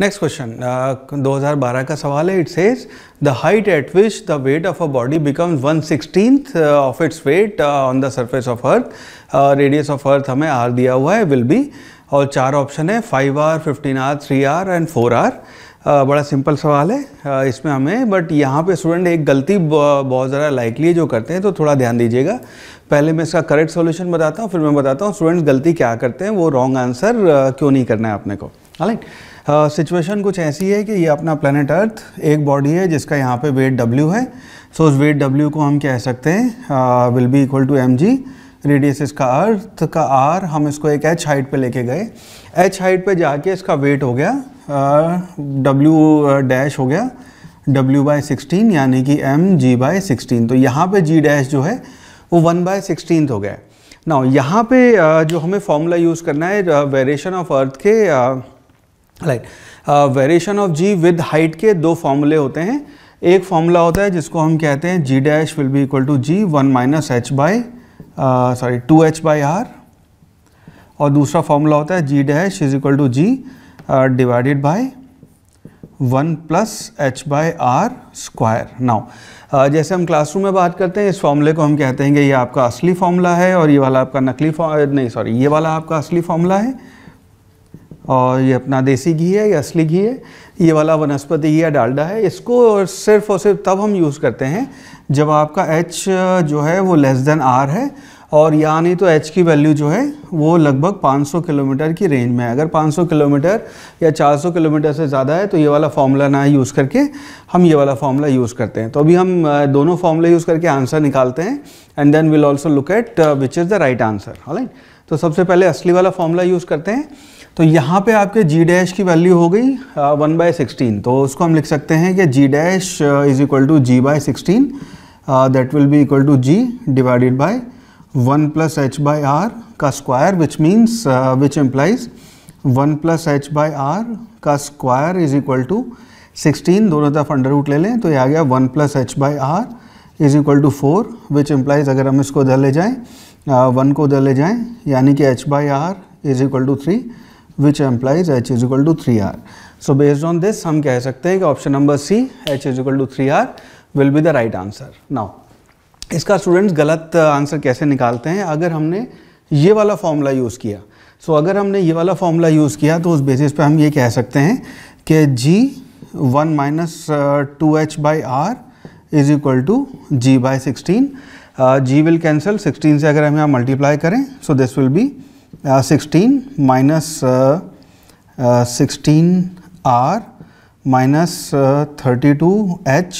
next question 2012 का सवाल है it says the height at which the weight of a body becomes one sixteenth of its weight on the surface of earth radius of earth हमें R दिया हुआ है will be और चार option है five R fifteen R three R and four R बड़ा simple सवाल है uh, इसमें हमें बट यहाँ पे स्टूडेंट एक गलती बहुत ज़्यादा लाइकली जो करते हैं तो थोड़ा ध्यान दीजिएगा पहले मैं इसका करेक्ट सोल्यूशन बताता हूँ फिर मैं बताता हूँ स्टूडेंट्स गलती क्या करते हैं वो रॉन्ग आंसर uh, क्यों नहीं करना है अपने को राइट सिचुएशन uh, कुछ ऐसी है कि ये अपना प्लानट अर्थ एक बॉडी है जिसका यहाँ पे वेट डब्ल्यू है सो so, उस वेट डब्ल्यू को हम कह सकते हैं will be equal to M G radius इसका अर्थ का आर हम इसको एक एच हाइट पे लेके गए एच हाइट पे जाके इसका वेट हो गया डब्ल्यू uh, डैश uh, हो गया डब्ल्यू बाई सिक्सटीन यानी कि एम जी बाय सिक्सटीन तो यहाँ पे जी डैश जो है वो वन बाय सिक्सटीन हो गया ना यहाँ पे जो हमें फॉर्मूला यूज़ करना है वेरिएशन ऑफ अर्थ के right variation of G with height के दो फॉर्मूले होते हैं एक फॉर्मूला होता है जिसको हम कहते हैं G dash will be equal to G one minus H by sorry two H by R और दूसरा फॉर्मूला होता है G dash is equal to G divided by one plus H by R square now जैसे हम classroom में बात करते हैं इस फॉर्मूले को हम कहते हैं कि ये आपका असली फॉर्मूला है और ये वाला आपका नकली uh, नहीं सॉरी ये वाला आपका असली फॉर्मूला है और ये अपना देसी घी है या असली घी है ये वाला वनस्पति घी या डालडा है इसको सिर्फ और सिर्फ तब हम यूज़ करते हैं जब आपका एच जो है वो लेस देन आर है और यानी तो एच की वैल्यू जो है वो लगभग 500 किलोमीटर की रेंज में है अगर 500 किलोमीटर या 400 किलोमीटर से ज़्यादा है तो ये वाला फॉर्मूला ना यूज़ करके हम ये वाला फॉर्मूला यूज़ करते हैं तो अभी हम दोनों फॉर्मूला यूज़ करके आंसर निकालते हैं and then will also look at which is the right answer right तो सबसे पहले असली वाला फॉर्मूला यूज़ करते हैं तो यहाँ पे आपके जी डैश की वैल्यू हो गई वन बाय सिक्सटीन तो उसको हम लिख सकते हैं कि G dash is equal to G by sixteen that will be equal to G divided by one plus H by R का square which means which implies one plus H by R का square is equal to sixteen दोनों तरफ under root ले लें तो ये आ गया one plus H by R is equal to four which implies अगर हम इसको उधर ले जाएँ वन uh, को उधर ले जाएं यानी कि H by R is equal to three which implies H is equal to three R so based on this हम कह सकते हैं कि option number C H is equal to three R will be the right answer now इसका students गलत answer कैसे निकालते हैं अगर हमने ये वाला फॉर्मूला यूज़ किया सो so, अगर हमने ये वाला फॉर्मूला यूज़ किया तो उस बेसिस पे हम ये कह सकते हैं कि G one minus two H by R is equal to G by sixteen G will cancel 16 से अगर हम यहाँ मल्टीप्लाई करें so this will be 16 minus sixteen R minus thirty two H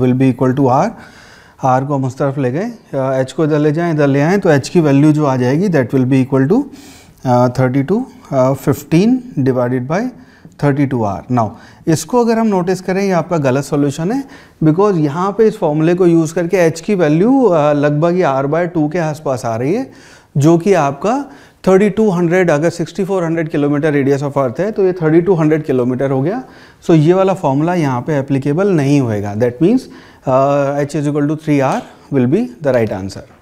will be equal to R R को हम उस तरफ ले गए एच uh, को इधर ले जाएं इधर ले आएँ तो एच की वैल्यू जो आ जाएगी that will be equal to thirty two fifteen divided by thirty two R now इसको अगर हम नोटिस करें ये आपका गलत सॉल्यूशन है बिकॉज यहाँ पे इस फॉर्मूले को यूज़ करके एच की वैल्यू लगभग ये आर बाय टू के आसपास आ रही है जो कि आपका 3200 अगर 6400 किलोमीटर रेडियस ऑफ अर्थ है तो ये 3200 किलोमीटर हो गया सो so ये वाला फॉर्मूला यहाँ पे एप्लीकेबल नहीं होएगा that means H is equal to three R will be the right answer